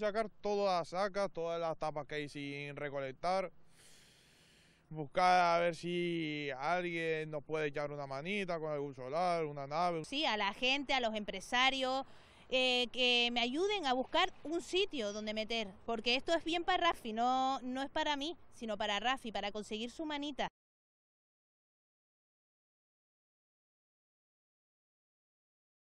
sacar todas las sacas, todas las tapas que hay sin recolectar. Buscar a ver si alguien nos puede echar una manita con algún solar, una nave. Sí, a la gente, a los empresarios, eh, que me ayuden a buscar un sitio donde meter, porque esto es bien para Rafi, no, no es para mí, sino para Rafi, para conseguir su manita.